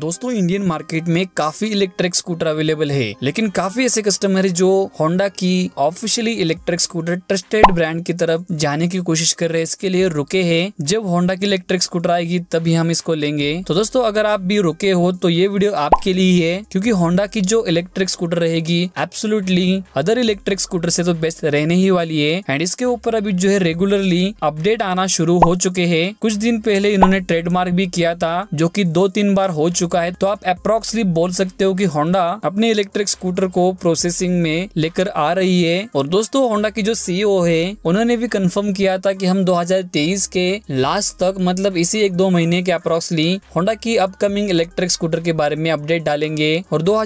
दोस्तों Indian market में काफी इलेक्ट्रिक स्कूटर अवेलेबल है लेकिन काफी ऐसे कस्टमर है जो होंडा की officially electric scooter trusted brand की तरफ जाने की कोशिश कर रहे हैं इसके लिए रुके हैं जब होंडा की इलेक्ट्रिक स्कूटर आएगी तभी हम इसको लेंगे तो दोस्तों अगर आप भी रुके हो तो ये वीडियो आपके लिए ही है क्यूँकी होंडा की जो इलेक्ट्रिक स्कूटर रहेगी एब्सोलूटली अदर इलेक्ट्रिक स्कूटर से तो बेस्ट रहने ही वाली है एंड इसके ऊपर अभी जो है रेगुलरली अपडेट आना शुरू हो चुके है कुछ दिन पहले इन्होंने ट्रेडमार्क भी किया था जो की दो तीन बार हो चुके चुका है तो आप अप्रोक्सली बोल सकते हो कि होंडा अपने इलेक्ट्रिक स्कूटर को प्रोसेसिंग में लेकर आ रही है और दोस्तों होंडा की जो सीईओ e है उन्होंने भी कंफर्म किया था कि हम 2023 के लास्ट तक मतलब इसी एक दो महीने के अप्रोक्सली होंडा की अपकमिंग इलेक्ट्रिक स्कूटर के बारे में अपडेट डालेंगे और दो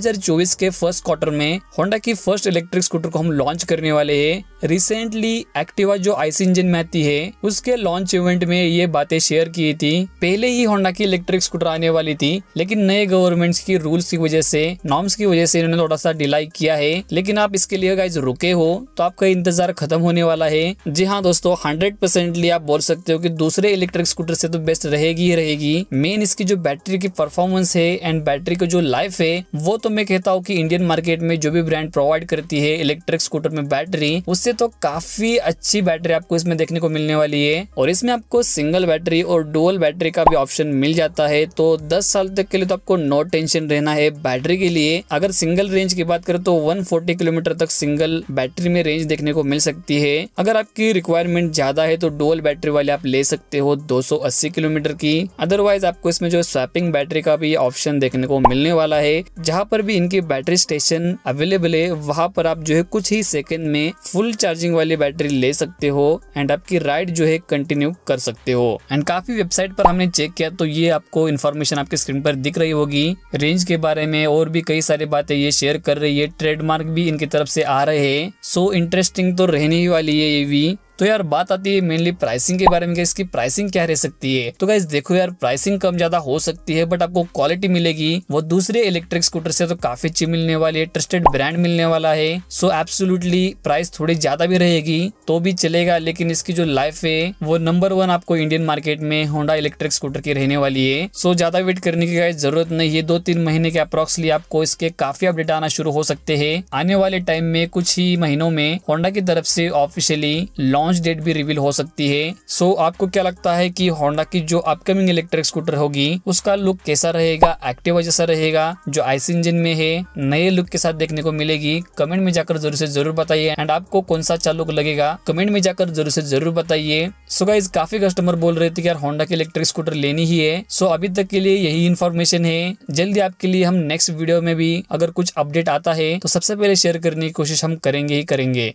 के फर्स्ट क्वार्टर में होंडा की फर्स्ट इलेक्ट्रिक स्कूटर को हम लॉन्च करने वाले है रिसेंटली एक्टिवा जो आईसी इंजन में आती है उसके लॉन्च इवेंट में ये बातें शेयर की थी पहले ही होंडा की इलेक्ट्रिक स्कूटर आने वाली थी लेकिन नए गवर्नमेंट्स की रूल्स की वजह से नॉर्म्स की वजह से इन्होंने थोड़ा सा डिलाई किया है लेकिन आप इसके लिए गाइज रुके हो तो आपका इंतजार खत्म होने वाला है जी हाँ दोस्तों हंड्रेड परसेंटली आप बोल सकते हो कि दूसरे इलेक्ट्रिक स्कूटर से तो बेस्ट रहेगी ही रहेगी मेन इसकी जो बैटरी की परफॉर्मेंस है एंड बैटरी का जो लाइफ है वो तो मैं कहता हूँ कि इंडियन मार्केट में जो भी ब्रांड प्रोवाइड करती है इलेक्ट्रिक स्कूटर में बैटरी उससे तो काफी अच्छी बैटरी आपको इसमें देखने को मिलने वाली है और इसमें आपको सिंगल बैटरी और डुअल बैटरी का भी ऑप्शन मिल जाता है तो दस साल तक तक के लिए तो आपको नो टेंशन रहना है बैटरी के लिए अगर सिंगल रेंज की बात करें तो 140 किलोमीटर तक सिंगल बैटरी में रेंज देखने को मिल सकती है अगर आपकी रिक्वायरमेंट ज्यादा है तो डोल बैटरी वाले आप ले सकते हो 280 किलोमीटर की अदरवाइज आपको इसमें जो स्वैपिंग बैटरी का भी ऑप्शन देखने को मिलने वाला है जहाँ पर भी इनकी बैटरी स्टेशन अवेलेबल है वहाँ पर आप जो है कुछ ही सेकेंड में फुल चार्जिंग वाली बैटरी ले सकते हो एंड आपकी राइड जो है कंटिन्यू कर सकते हो एंड काफी वेबसाइट पर हमने चेक किया तो ये आपको इन्फॉर्मेशन आपके स्क्रीन पर दिख रही होगी रेंज के बारे में और भी कई सारी बातें ये शेयर कर रही है ट्रेडमार्क भी इनकी तरफ से आ रहे हैं सो इंटरेस्टिंग तो रहने ही वाली है ये भी तो यार बात आती है मेनली प्राइसिंग के बारे में इसकी प्राइसिंग क्या रह सकती है तो गाइज देखो यार प्राइसिंग कम ज्यादा हो सकती है बट आपको क्वालिटी मिलेगी वो दूसरे इलेक्ट्रिक स्कूटर से तो काफी अच्छी मिलने वाली है ट्रस्टेड ब्रांड मिलने वाला है सो एब्सोलूटली प्राइस थोड़ी ज्यादा भी रहेगी तो भी चलेगा लेकिन इसकी जो लाइफ है वो नंबर वन आपको इंडियन मार्केट में होंडा इलेक्ट्रिक स्कूटर की रहने वाली है सो ज्यादा वेट करने की गाइज जरूरत नहीं है दो तीन महीने के अप्रोक्सली आपको इसके काफी अपडेट आना शुरू हो सकते है आने वाले टाइम में कुछ ही महीनों में होंडा की तरफ से ऑफिशियली लॉन्च लॉन्च डेट भी रिवील हो सकती है सो आपको क्या लगता है कि होंडा की जो अपकमिंग इलेक्ट्रिक स्कूटर होगी उसका लुक कैसा रहेगा एक्टिव जैसा रहेगा जो आईसी इंजन में है नए लुक के साथ देखने को मिलेगी कमेंट में जाकर जरूर से जरूर बताइए एंड आपको कौन सा अच्छा लुक लगेगा कमेंट में जाकर जरूर से जरूर बताइए सो गाइज काफी कस्टमर बोल रहे थे कि यार होंडा की इलेक्ट्रिक स्कूटर लेनी ही है सो अभी तक के लिए यही इन्फॉर्मेशन है जल्दी आपके लिए हम नेक्स्ट वीडियो में भी अगर कुछ अपडेट आता है तो सबसे पहले शेयर करने की कोशिश हम करेंगे ही करेंगे